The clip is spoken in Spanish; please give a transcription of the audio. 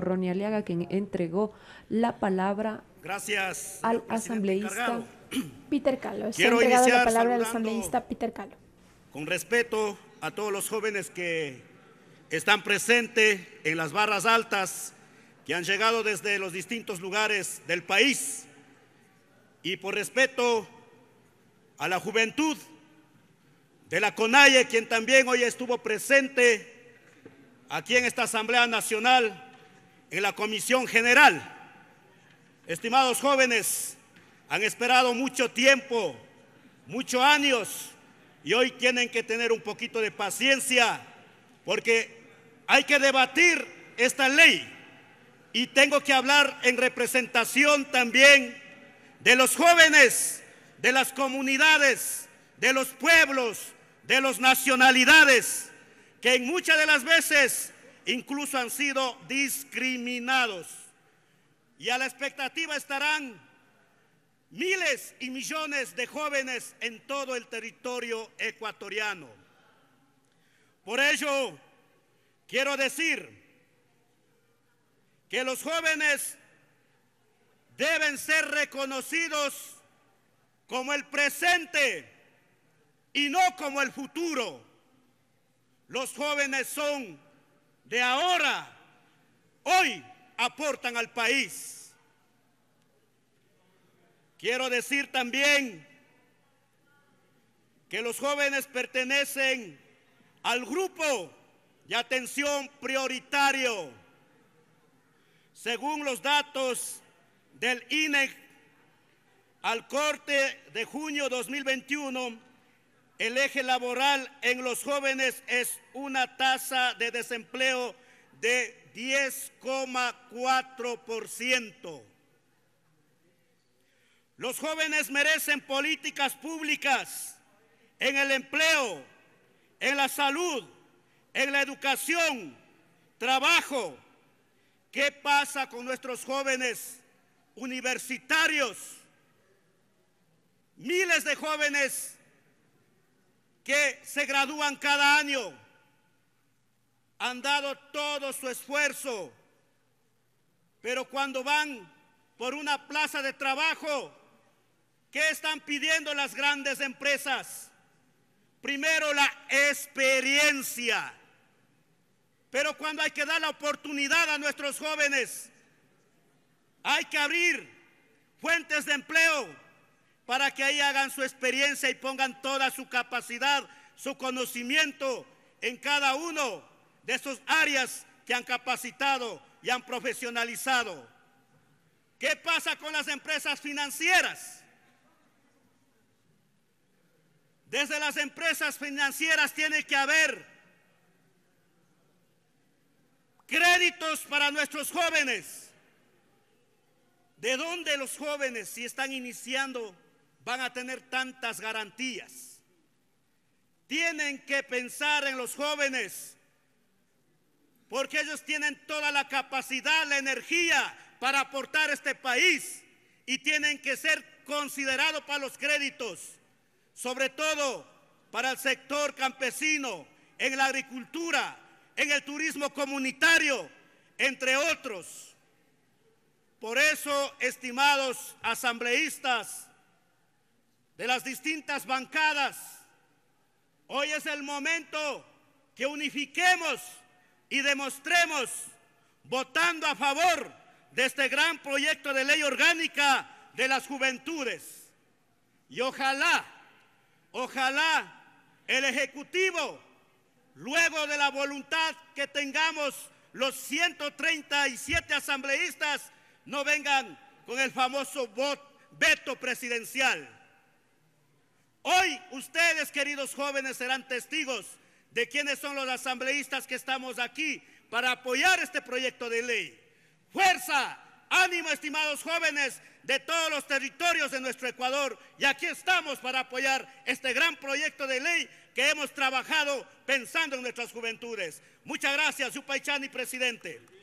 Ronnie Aliaga, quien entregó la palabra al asambleísta Peter Calo. Quiero iniciar la palabra al asambleísta Peter Calo. Con respeto a todos los jóvenes que están presentes en las barras altas, que han llegado desde los distintos lugares del país, y por respeto a la juventud de la CONAIE, quien también hoy estuvo presente aquí en esta Asamblea Nacional, en la Comisión General. Estimados jóvenes, han esperado mucho tiempo, muchos años, y hoy tienen que tener un poquito de paciencia, porque hay que debatir esta ley. Y tengo que hablar en representación también de los jóvenes, de las comunidades, de los pueblos, de las nacionalidades, que en muchas de las veces incluso han sido discriminados. Y a la expectativa estarán miles y millones de jóvenes en todo el territorio ecuatoriano. Por ello, quiero decir que los jóvenes deben ser reconocidos como el presente y no como el futuro. Los jóvenes son de ahora, hoy, aportan al país. Quiero decir también que los jóvenes pertenecen al grupo de atención prioritario. Según los datos del INEC, al corte de junio 2021, el eje laboral en los jóvenes es una tasa de desempleo de 10,4%. Los jóvenes merecen políticas públicas en el empleo, en la salud, en la educación, trabajo. ¿Qué pasa con nuestros jóvenes universitarios? Miles de jóvenes que se gradúan cada año han dado todo su esfuerzo, pero cuando van por una plaza de trabajo, ¿qué están pidiendo las grandes empresas? Primero la experiencia, pero cuando hay que dar la oportunidad a nuestros jóvenes, hay que abrir fuentes de empleo, para que ahí hagan su experiencia y pongan toda su capacidad, su conocimiento en cada uno de esos áreas que han capacitado y han profesionalizado. ¿Qué pasa con las empresas financieras? Desde las empresas financieras tiene que haber créditos para nuestros jóvenes. ¿De dónde los jóvenes, si están iniciando van a tener tantas garantías. Tienen que pensar en los jóvenes, porque ellos tienen toda la capacidad, la energía para aportar este país y tienen que ser considerados para los créditos, sobre todo para el sector campesino, en la agricultura, en el turismo comunitario, entre otros. Por eso, estimados asambleístas, de las distintas bancadas. Hoy es el momento que unifiquemos y demostremos, votando a favor de este gran proyecto de ley orgánica de las juventudes. Y ojalá, ojalá el Ejecutivo, luego de la voluntad que tengamos los 137 asambleístas, no vengan con el famoso veto presidencial. Hoy ustedes, queridos jóvenes, serán testigos de quiénes son los asambleístas que estamos aquí para apoyar este proyecto de ley. Fuerza, ánimo, estimados jóvenes de todos los territorios de nuestro Ecuador. Y aquí estamos para apoyar este gran proyecto de ley que hemos trabajado pensando en nuestras juventudes. Muchas gracias, Chani, presidente.